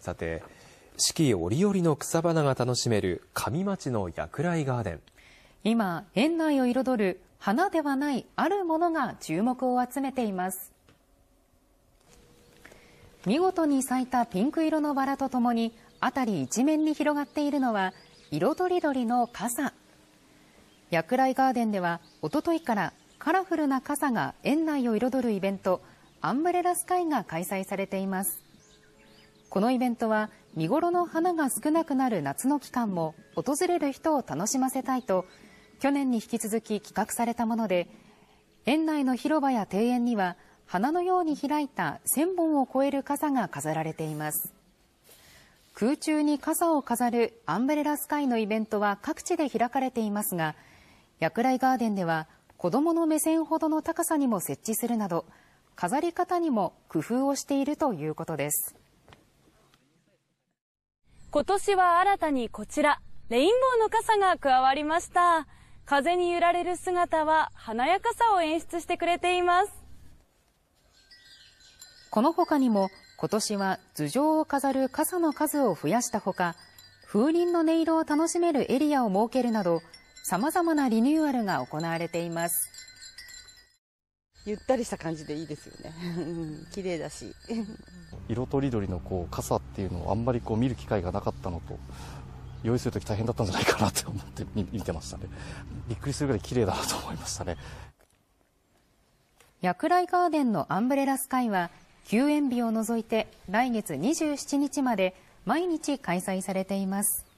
さて、四季折々の草花が楽しめる上町の薬くガーデン。今、園内を彩る花ではないあるものが注目を集めています。見事に咲いたピンク色のバラとともに、辺り一面に広がっているのは、色とりどりの傘。薬くガーデンでは、おとといからカラフルな傘が園内を彩るイベント、アンブレラスカイが開催されています。このイベントは見頃の花が少なくなる夏の期間も訪れる人を楽しませたいと去年に引き続き企画されたもので園内の広場や庭園には花のように開いた1000本を超える傘が飾られています空中に傘を飾るアンブレラスカイのイベントは各地で開かれていますが薬来ガーデンでは子どもの目線ほどの高さにも設置するなど飾り方にも工夫をしているということです今年は新たにこちら、レインボーの傘が加わりました。風に揺られる姿は華やかさを演出してくれています。この他にも、今年は頭上を飾る傘の数を増やしたほか、風鈴の音色を楽しめるエリアを設けるなど、様々なリニューアルが行われています。ゆったりした感じでいいですよね。綺麗だし。色とりどりのこう傘っていうのをあんまりこう見る機会がなかったのと用意するとき大変だったんじゃないかなって思って見てましたね びっくりするぐらい綺麗だなと思いましたね薬来ガーデンのアンブレラスカイは休園日を除いて来月27日まで毎日開催されています